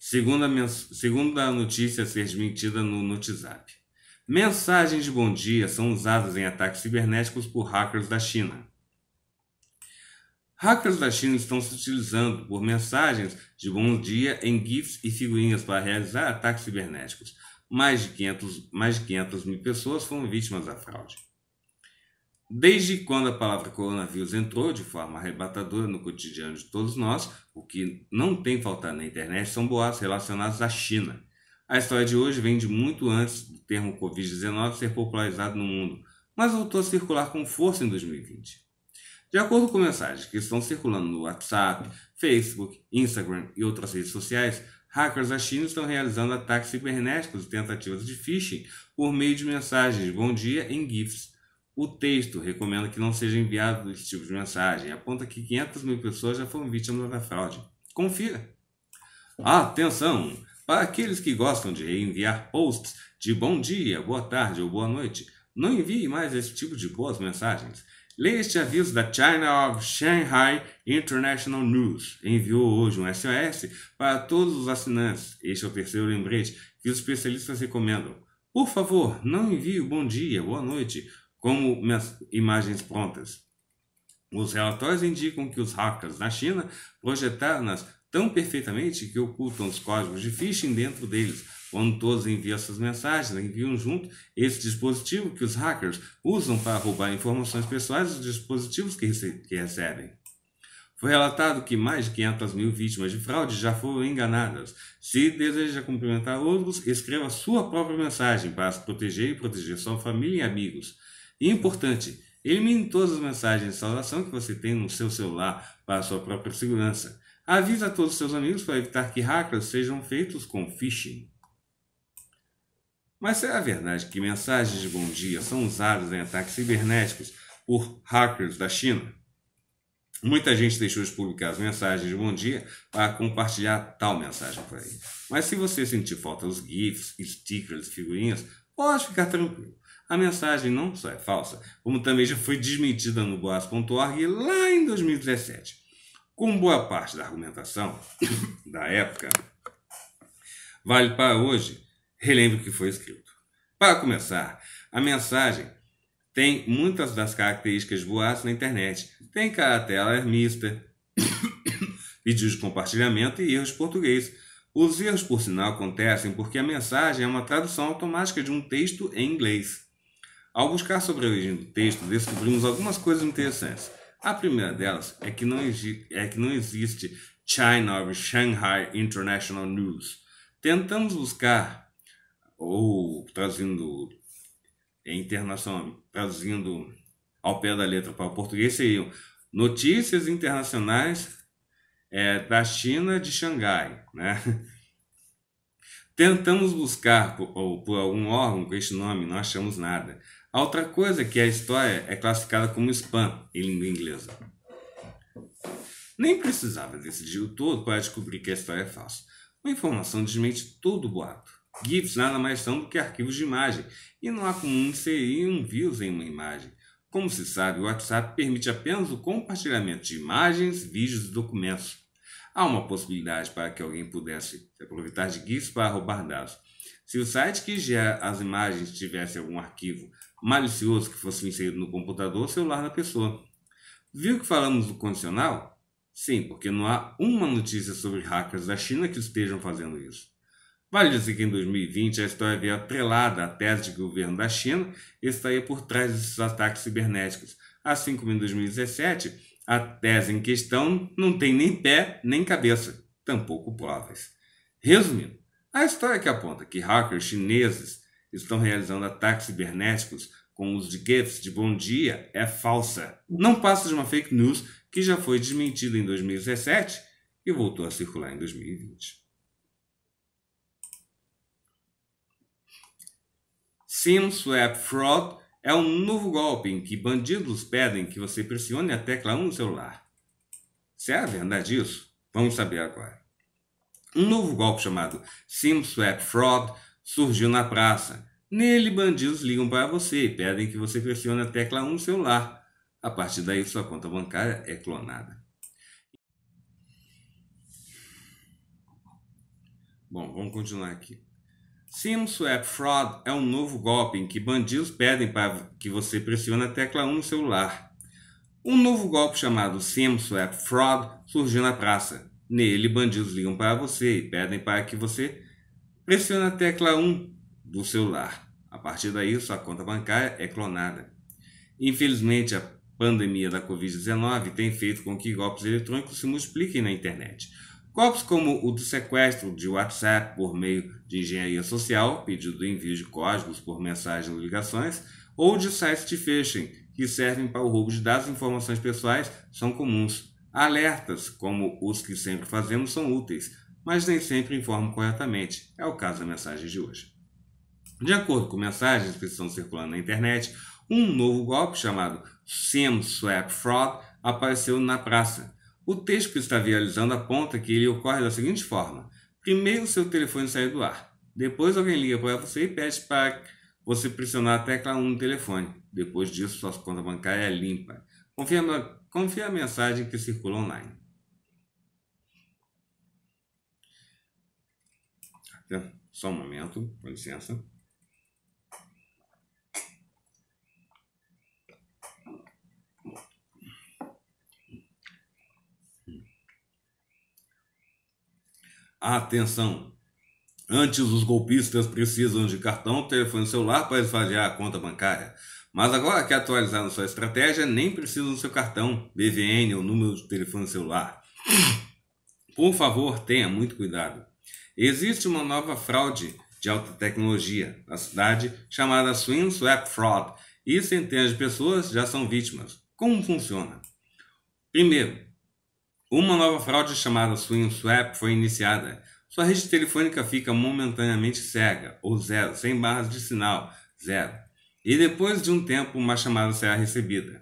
Segundo a, segundo a notícia a ser desmentida no NotiZap. Mensagens de bom dia são usadas em ataques cibernéticos por hackers da China. Hackers da China estão se utilizando por mensagens de bom dia em GIFs e figurinhas para realizar ataques cibernéticos mais de 500, mais de 500 mil pessoas foram vítimas da fraude. Desde quando a palavra coronavírus entrou de forma arrebatadora no cotidiano de todos nós, o que não tem faltado na internet são boatos relacionados à China. A história de hoje vem de muito antes do termo Covid-19 ser popularizado no mundo, mas voltou a circular com força em 2020. De acordo com mensagens que estão circulando no WhatsApp, Facebook, Instagram e outras redes sociais, Hackers China estão realizando ataques cibernéticos e tentativas de phishing por meio de mensagens de bom dia em GIFs. O texto recomenda que não seja enviado esse tipo de mensagem e aponta que 500 mil pessoas já foram vítimas da fraude. Confira! Atenção! Para aqueles que gostam de enviar posts de bom dia, boa tarde ou boa noite, não envie mais esse tipo de boas mensagens. Leia este aviso da China of Shanghai International News. Enviou hoje um SOS para todos os assinantes. Este é o terceiro lembrete que os especialistas recomendam. Por favor, não envie o bom dia, boa noite, como imagens prontas. Os relatórios indicam que os hackers na China projetaram-nas tão perfeitamente que ocultam os códigos de phishing dentro deles, quando todos enviam essas mensagens, enviam junto esse dispositivo que os hackers usam para roubar informações pessoais dos dispositivos que, que recebem. Foi relatado que mais de 500 mil vítimas de fraude já foram enganadas. Se deseja cumprimentar outros, escreva sua própria mensagem para se proteger e proteger sua família e amigos. E importante, elimine todas as mensagens de saudação que você tem no seu celular para sua própria segurança. Avisa todos os seus amigos para evitar que hackers sejam feitos com phishing. Mas será é verdade que mensagens de bom dia são usadas em ataques cibernéticos por hackers da China? Muita gente deixou de publicar as mensagens de bom dia para compartilhar tal mensagem por aí. Mas se você sentir falta dos GIFs, stickers, e figurinhas, pode ficar tranquilo. A mensagem não só é falsa, como também já foi desmentida no boas.org lá em 2017. Com boa parte da argumentação da época, vale para hoje relembro o que foi escrito. Para começar, a mensagem tem muitas das características boas na internet. Tem caráter alarmista, vídeos de compartilhamento e erros portugueses. Os erros, por sinal, acontecem porque a mensagem é uma tradução automática de um texto em inglês. Ao buscar sobre a origem do texto, descobrimos algumas coisas interessantes. A primeira delas é que não, é que não existe China or Shanghai International News. Tentamos buscar ou trazendo internacional, traduzindo ao pé da letra para o português seriam notícias internacionais é, da China de Xangai, né? Tentamos buscar por, por algum órgão com este nome, não achamos nada. A outra coisa é que a história é classificada como spam em língua inglesa. Nem precisava decidir o todo para descobrir que a história é falsa. Uma informação desmente todo o boato. GIFs nada mais são do que arquivos de imagem, e não há como inserir um vírus em uma imagem. Como se sabe, o WhatsApp permite apenas o compartilhamento de imagens, vídeos e documentos. Há uma possibilidade para que alguém pudesse se aproveitar de GIFs para roubar dados. Se o site que gera as imagens tivesse algum arquivo malicioso que fosse inserido no computador ou celular da pessoa. Viu que falamos do condicional? Sim, porque não há uma notícia sobre hackers da China que estejam fazendo isso. Vale dizer que em 2020 a história veio atrelada à tese de que o governo da China estaria por trás desses ataques cibernéticos, assim como em 2017 a tese em questão não tem nem pé nem cabeça, tampouco provas. Resumindo, a história que aponta que hackers chineses estão realizando ataques cibernéticos com o uso de GIFs de bom dia é falsa. Não passa de uma fake news que já foi desmentida em 2017 e voltou a circular em 2020. SimSwap Fraud é um novo golpe em que bandidos pedem que você pressione a tecla 1 no celular. Se é a verdade isso, vamos saber agora. Um novo golpe chamado SimSwap Fraud surgiu na praça. Nele, bandidos ligam para você e pedem que você pressione a tecla 1 no celular. A partir daí, sua conta bancária é clonada. Bom, vamos continuar aqui. SIM-swap é fraud é um novo golpe em que bandidos pedem para que você pressione a tecla 1 no celular. Um novo golpe chamado SIM-swap é fraud surgiu na praça. Nele, bandidos ligam para você e pedem para que você pressione a tecla 1 do celular. A partir daí, sua conta bancária é clonada. Infelizmente, a pandemia da Covid-19 tem feito com que golpes eletrônicos se multipliquem na internet. Golpes como o do sequestro de WhatsApp por meio de engenharia social, pedido do envio de códigos por mensagens ou ligações, ou de sites de phishing, que servem para o roubo de dados e informações pessoais, são comuns. Alertas, como os que sempre fazemos, são úteis, mas nem sempre informam corretamente. É o caso da mensagem de hoje. De acordo com mensagens que estão circulando na internet, um novo golpe chamado SIM Swap Fraud apareceu na praça. O texto que está viralizando aponta que ele ocorre da seguinte forma: primeiro seu telefone sai do ar, depois alguém liga para você e pede para você pressionar a tecla 1 no telefone. Depois disso, sua conta bancária é limpa. Confirma, confia a mensagem que circula online. Só um momento, com licença. Atenção! Antes, os golpistas precisam de cartão, telefone celular para esvaziar a conta bancária. Mas agora que atualizaram sua estratégia, nem precisam do seu cartão, BVN ou número de telefone celular. Por favor, tenha muito cuidado. Existe uma nova fraude de alta tecnologia na cidade chamada Swing Swap Fraud e centenas de pessoas já são vítimas. Como funciona? Primeiro, uma nova fraude chamada Swing Swap foi iniciada. Sua rede telefônica fica momentaneamente cega, ou zero, sem barras de sinal, zero. E depois de um tempo, uma chamada será recebida.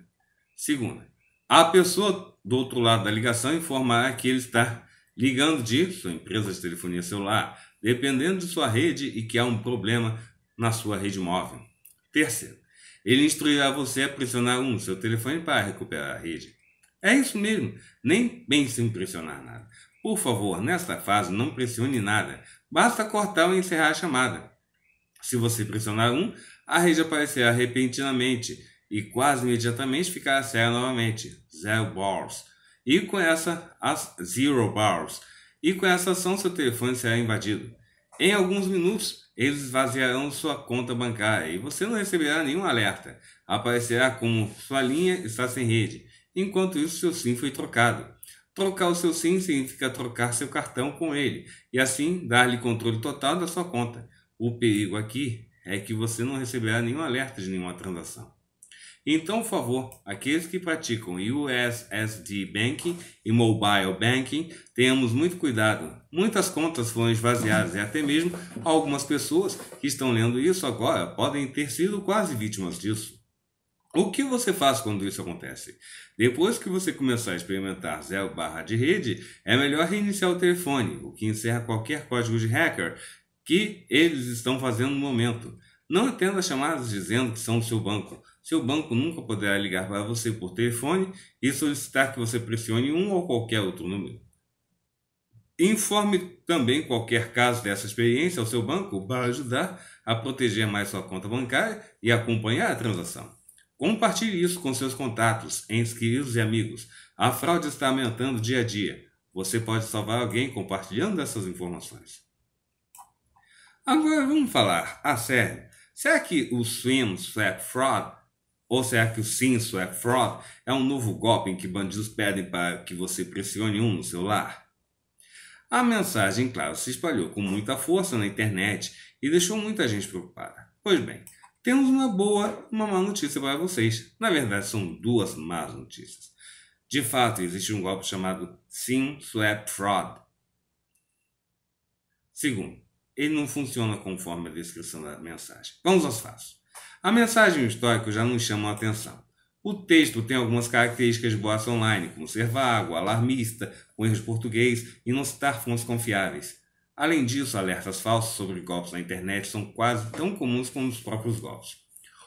Segunda, a pessoa do outro lado da ligação informará que ele está ligando de sua empresa de telefonia celular, dependendo de sua rede e que há um problema na sua rede móvel. Terceiro, ele instruirá você a pressionar um seu telefone para recuperar a rede. É isso mesmo, nem pense em pressionar nada. Por favor, nesta fase não pressione nada, basta cortar ou encerrar a chamada. Se você pressionar um, a rede aparecerá repentinamente e quase imediatamente ficará cega novamente, zero bars. E com essa as zero bars. E com essa ação seu telefone será invadido. Em alguns minutos, eles esvaziarão sua conta bancária e você não receberá nenhum alerta. Aparecerá como sua linha está sem rede Enquanto isso, seu SIM foi trocado. Trocar o seu SIM significa trocar seu cartão com ele e assim dar-lhe controle total da sua conta. O perigo aqui é que você não receberá nenhum alerta de nenhuma transação. Então, por favor, aqueles que praticam USSD Banking e Mobile Banking, tenhamos muito cuidado. Muitas contas foram esvaziadas e até mesmo algumas pessoas que estão lendo isso agora podem ter sido quase vítimas disso. O que você faz quando isso acontece? Depois que você começar a experimentar zero barra de rede, é melhor reiniciar o telefone, o que encerra qualquer código de hacker que eles estão fazendo no momento. Não atenda chamadas dizendo que são do seu banco. Seu banco nunca poderá ligar para você por telefone e solicitar que você pressione um ou qualquer outro número. Informe também qualquer caso dessa experiência ao seu banco para ajudar a proteger mais sua conta bancária e acompanhar a transação. Compartilhe isso com seus contatos, entes queridos e amigos. A fraude está aumentando dia a dia. Você pode salvar alguém compartilhando essas informações. Agora vamos falar a ah, sério. Será que o Swim Swap Fraud ou será que o Sim Swap Fraud é um novo golpe em que bandidos pedem para que você pressione um no celular? A mensagem, claro, se espalhou com muita força na internet e deixou muita gente preocupada. Pois bem, temos uma boa e uma má notícia para vocês. Na verdade, são duas más notícias. De fato, existe um golpe chamado SIM Swap Fraud. Segundo, ele não funciona conforme a descrição da mensagem. Vamos aos fatos. A mensagem e o histórico já nos chamam a atenção. O texto tem algumas características de boato online, como ser vago, alarmista, com erros português e não citar fontes confiáveis. Além disso, alertas falsos sobre golpes na internet são quase tão comuns como os próprios golpes.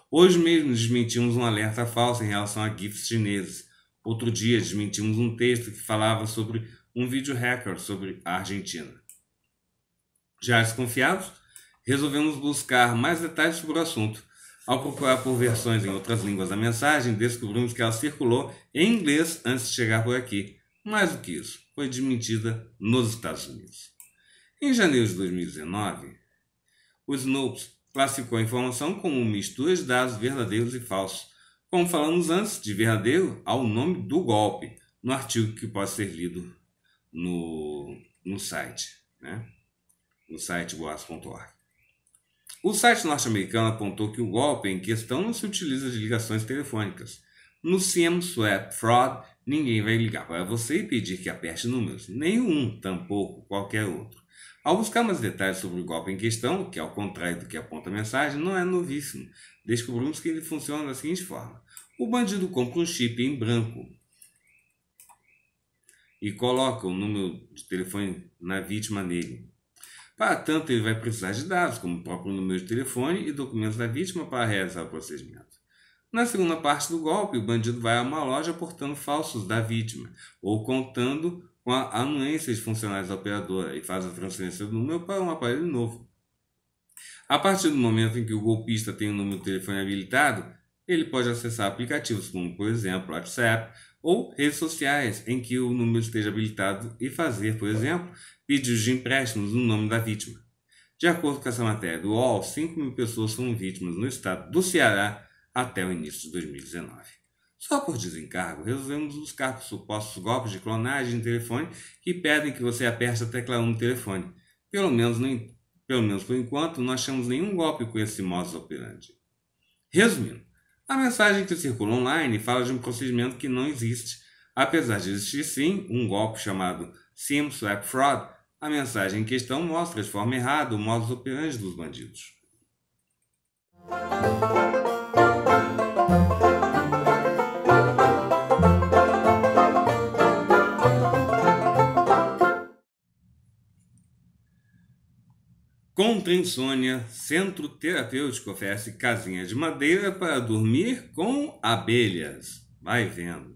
Hoje mesmo desmentimos um alerta falso em relação a GIFs chineses. Outro dia desmentimos um texto que falava sobre um vídeo hacker sobre a Argentina. Já desconfiados, resolvemos buscar mais detalhes sobre o assunto. Ao procurar por versões em outras línguas da mensagem, descobrimos que ela circulou em inglês antes de chegar por aqui. Mais do que isso, foi desmentida nos Estados Unidos. Em janeiro de 2019, o Snopes classificou a informação como mistura de dados verdadeiros e falsos, como falamos antes, de verdadeiro ao nome do golpe, no artigo que pode ser lido no, no site, né? no site goas.org. O site norte-americano apontou que o golpe em questão não se utiliza de ligações telefônicas. No CM Swap Fraud, ninguém vai ligar para você e pedir que aperte números, nenhum, tampouco qualquer outro. Ao buscar mais detalhes sobre o golpe em questão, que ao é contrário do que aponta a mensagem, não é novíssimo, descobrimos que ele funciona da seguinte forma. O bandido compra um chip em branco e coloca o número de telefone na vítima nele. Para tanto, ele vai precisar de dados, como o próprio número de telefone e documentos da vítima para realizar o procedimento. Na segunda parte do golpe, o bandido vai a uma loja portando falsos da vítima ou contando com a anuência de funcionários da operadora e faz a transferência do número para um aparelho novo. A partir do momento em que o golpista tem o número de telefone habilitado, ele pode acessar aplicativos como, por exemplo, WhatsApp ou redes sociais em que o número esteja habilitado e fazer, por exemplo, pedidos de empréstimos no nome da vítima. De acordo com essa matéria do UOL, 5 mil pessoas foram vítimas no estado do Ceará até o início de 2019. Só por desencargo, resolvemos buscar supostos golpes de clonagem de telefone que pedem que você aperte a tecla 1 do telefone. Pelo menos, no, pelo menos por enquanto, não achamos nenhum golpe com esse modus operandi. Resumindo, a mensagem que circula online fala de um procedimento que não existe. Apesar de existir sim um golpe chamado SIM Swap Fraud, a mensagem em questão mostra de forma errada o modus operandi dos bandidos. insônia, centro terapêutico, oferece casinha de madeira para dormir com abelhas. Vai vendo.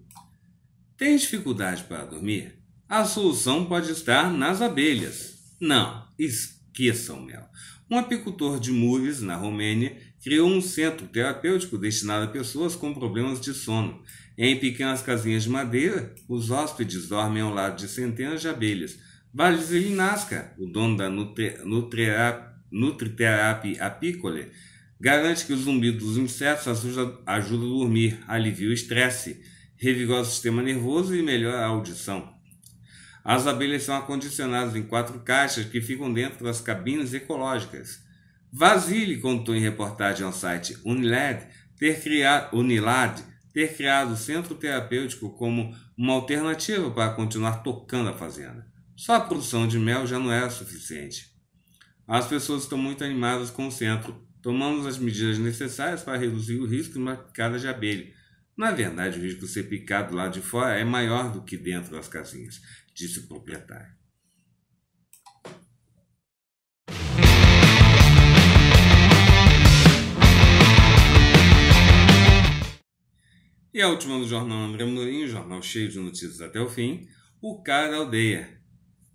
Tem dificuldade para dormir? A solução pode estar nas abelhas. Não, esqueçam, Mel. Um apicultor de Mures, na Romênia, criou um centro terapêutico destinado a pessoas com problemas de sono. Em pequenas casinhas de madeira, os hóspedes dormem ao lado de centenas de abelhas Vales Nasca, o dono da Nutri, Nutriterap Apicole, garante que o zumbido dos insetos ajuda, ajuda a dormir, alivia o estresse, revigora o sistema nervoso e melhora a audição. As abelhas são acondicionadas em quatro caixas que ficam dentro das cabines ecológicas. Vasile contou em reportagem ao site Unilad ter, criado, Unilad ter criado o centro terapêutico como uma alternativa para continuar tocando a fazenda. Só a produção de mel já não era é suficiente. As pessoas estão muito animadas com o centro, Tomamos as medidas necessárias para reduzir o risco de uma picada de abelha. Na é verdade, o risco de ser picado lá de fora é maior do que dentro das casinhas, disse o proprietário. E a última do jornal André Mourinho, jornal cheio de notícias até o fim, o cara da aldeia,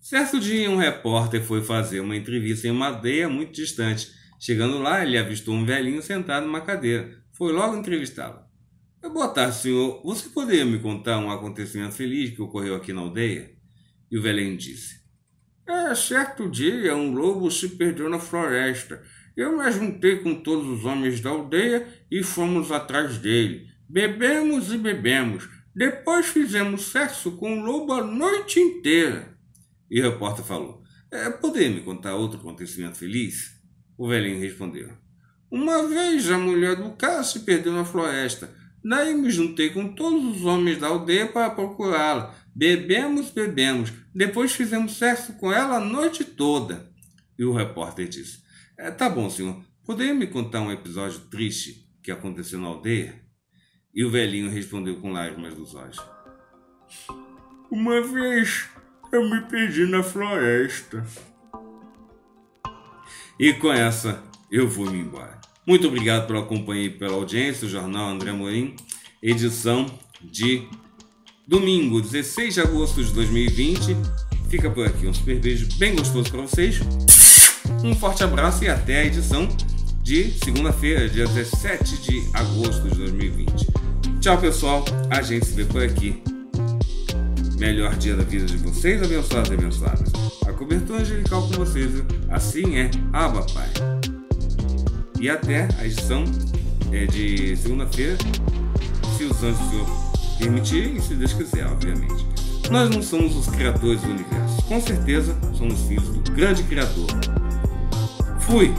Certo dia, um repórter foi fazer uma entrevista em uma aldeia muito distante. Chegando lá, ele avistou um velhinho sentado numa cadeira. Foi logo entrevistá-lo. Boa tarde, senhor. Você poderia me contar um acontecimento feliz que ocorreu aqui na aldeia? E o velhinho disse: É, certo dia, um lobo se perdeu na floresta. Eu me juntei com todos os homens da aldeia e fomos atrás dele. Bebemos e bebemos. Depois fizemos sexo com o lobo a noite inteira. E o repórter falou: é, Poder me contar outro acontecimento feliz? O velhinho respondeu: Uma vez a mulher do carro se perdeu na floresta. Daí me juntei com todos os homens da aldeia para procurá-la. Bebemos, bebemos. Depois fizemos sexo com ela a noite toda. E o repórter disse: é, Tá bom, senhor. Poderia me contar um episódio triste que aconteceu na aldeia? E o velhinho respondeu com lágrimas nos olhos: Uma vez eu me perdi na floresta. E com essa, eu vou me embora. Muito obrigado pela companhia e pela audiência. O Jornal André Morim, edição de domingo, 16 de agosto de 2020. Fica por aqui. Um super beijo bem gostoso para vocês. Um forte abraço e até a edição de segunda-feira, dia 17 de agosto de 2020. Tchau, pessoal. A gente se vê por aqui. Melhor dia da vida de vocês, abençoados e abençoadas. A cobertura angelical com vocês, assim é, Abba Pai. E até a edição é, de segunda-feira, se os anjos do Senhor permitirem, se Deus quiser, obviamente. Nós não somos os criadores do universo, com certeza somos filhos do grande Criador. Fui!